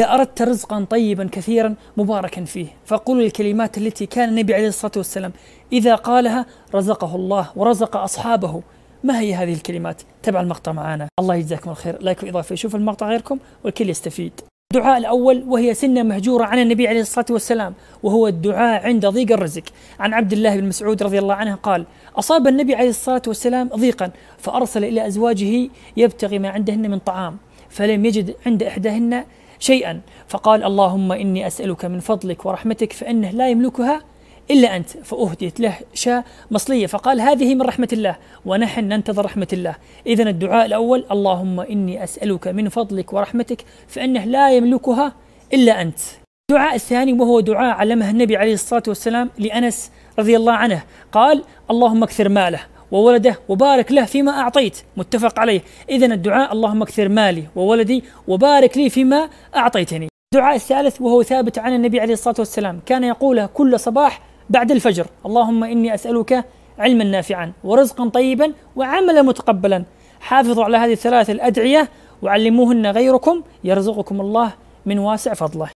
إذا أردت رزقا طيبا كثيرا مباركا فيه فقل الكلمات التي كان النبي عليه الصلاة والسلام إذا قالها رزقه الله ورزق أصحابه ما هي هذه الكلمات؟ تابع المقطع معنا الله يجزاكم الخير لايك وإضافة شوف المقطع غيركم والكل يستفيد الدعاء الأول وهي سنة مهجورة عن النبي عليه الصلاة والسلام وهو الدعاء عند ضيق الرزق عن عبد الله بن مسعود رضي الله عنه قال أصاب النبي عليه الصلاة والسلام ضيقا فأرسل إلى أزواجه يبتغي ما عندهن من طعام فلم يجد عند إحداهن شيئا فقال اللهم إني أسألك من فضلك ورحمتك فإنه لا يملكها إلا أنت فأهديت له شاة مصلية فقال هذه من رحمة الله ونحن ننتظر رحمة الله إذا الدعاء الأول اللهم إني أسألك من فضلك ورحمتك فإنه لا يملكها إلا أنت الدعاء الثاني وهو دعاء علمه النبي عليه الصلاة والسلام لأنس رضي الله عنه قال اللهم اكثر ماله وولده وبارك له فيما أعطيت متفق عليه إذا الدعاء اللهم اكثر مالي وولدي وبارك لي فيما أعطيتني الدعاء الثالث وهو ثابت عن النبي عليه الصلاة والسلام كان يقوله كل صباح بعد الفجر اللهم إني أسألك علما نافعا ورزقا طيبا وعملا متقبلا حافظوا على هذه الثلاث الأدعية وعلموهن غيركم يرزقكم الله من واسع فضله